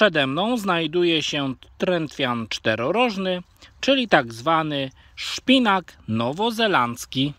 Przede mną znajduje się trętwian czterorożny, czyli tak zwany szpinak nowozelandzki.